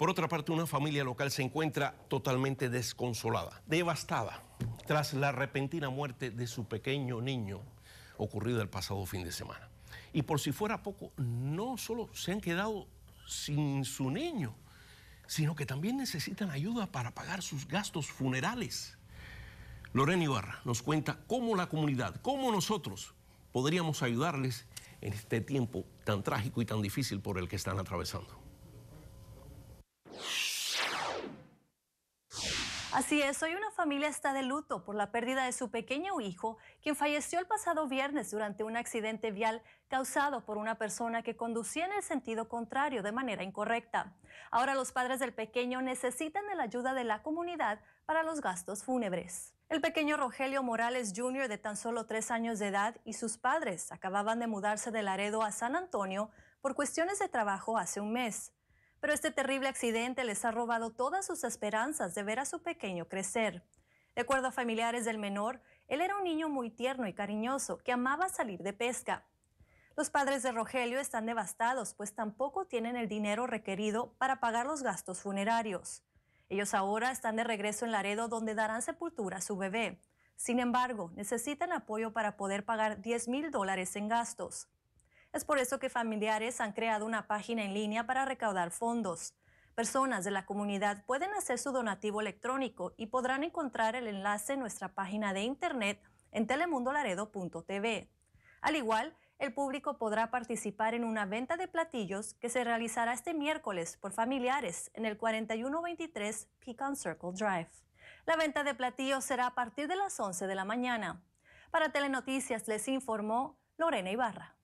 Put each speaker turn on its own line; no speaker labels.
Por otra parte, una familia local se encuentra totalmente desconsolada, devastada, tras la repentina muerte de su pequeño niño ocurrida el pasado fin de semana. Y por si fuera poco, no solo se han quedado sin su niño, sino que también necesitan ayuda para pagar sus gastos funerales. Lorena Ibarra nos cuenta cómo la comunidad, cómo nosotros podríamos ayudarles en este tiempo tan trágico y tan difícil por el que están atravesando.
Así es, hoy una familia está de luto por la pérdida de su pequeño hijo, quien falleció el pasado viernes durante un accidente vial causado por una persona que conducía en el sentido contrario de manera incorrecta. Ahora los padres del pequeño necesitan de la ayuda de la comunidad para los gastos fúnebres. El pequeño Rogelio Morales Jr., de tan solo tres años de edad, y sus padres acababan de mudarse de Laredo a San Antonio por cuestiones de trabajo hace un mes pero este terrible accidente les ha robado todas sus esperanzas de ver a su pequeño crecer. De acuerdo a familiares del menor, él era un niño muy tierno y cariñoso que amaba salir de pesca. Los padres de Rogelio están devastados, pues tampoco tienen el dinero requerido para pagar los gastos funerarios. Ellos ahora están de regreso en Laredo, donde darán sepultura a su bebé. Sin embargo, necesitan apoyo para poder pagar 10 mil dólares en gastos. Es por eso que familiares han creado una página en línea para recaudar fondos. Personas de la comunidad pueden hacer su donativo electrónico y podrán encontrar el enlace en nuestra página de internet en telemundolaredo.tv. Al igual, el público podrá participar en una venta de platillos que se realizará este miércoles por familiares en el 4123 Pecan Circle Drive. La venta de platillos será a partir de las 11 de la mañana. Para Telenoticias les informó Lorena Ibarra.